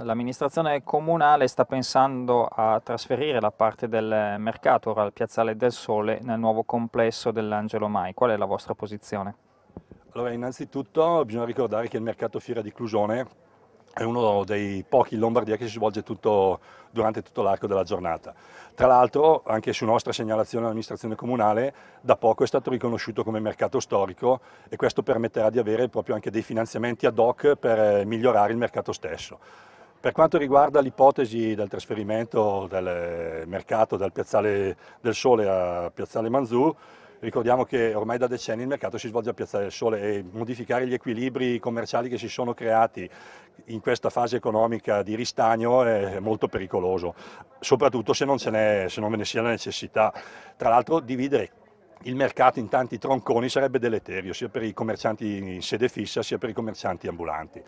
L'amministrazione comunale sta pensando a trasferire la parte del mercato al Piazzale del Sole nel nuovo complesso dell'Angelo Mai. Qual è la vostra posizione? Allora, innanzitutto bisogna ricordare che il mercato Fiera di Clusone è uno dei pochi in Lombardia che si svolge tutto, durante tutto l'arco della giornata. Tra l'altro, anche su nostra segnalazione all'amministrazione comunale, da poco è stato riconosciuto come mercato storico e questo permetterà di avere proprio anche dei finanziamenti ad hoc per migliorare il mercato stesso. Per quanto riguarda l'ipotesi del trasferimento del mercato dal Piazzale del Sole a Piazzale Manzù, ricordiamo che ormai da decenni il mercato si svolge a Piazzale del Sole e modificare gli equilibri commerciali che si sono creati in questa fase economica di ristagno è molto pericoloso, soprattutto se non, ce n'è, se non ve ne sia la necessità. Tra l'altro dividere il mercato in tanti tronconi sarebbe deleterio sia per i commercianti in sede fissa sia per i commercianti ambulanti.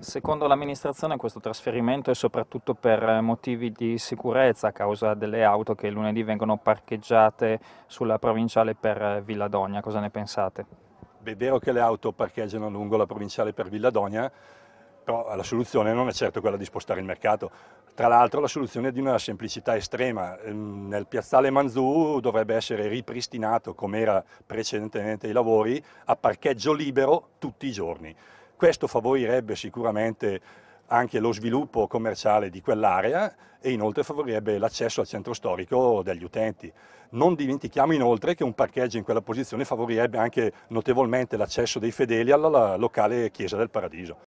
Secondo l'amministrazione questo trasferimento è soprattutto per motivi di sicurezza a causa delle auto che lunedì vengono parcheggiate sulla provinciale per Villadogna. Cosa ne pensate? Beh, è vero che le auto parcheggiano lungo la provinciale per Villadogna, però la soluzione non è certo quella di spostare il mercato. Tra l'altro la soluzione è di una semplicità estrema. Ehm, nel piazzale Manzù dovrebbe essere ripristinato, come era precedentemente i lavori, a parcheggio libero tutti i giorni. Questo favorirebbe sicuramente anche lo sviluppo commerciale di quell'area e inoltre favorirebbe l'accesso al centro storico degli utenti. Non dimentichiamo inoltre che un parcheggio in quella posizione favorirebbe anche notevolmente l'accesso dei fedeli alla locale chiesa del Paradiso.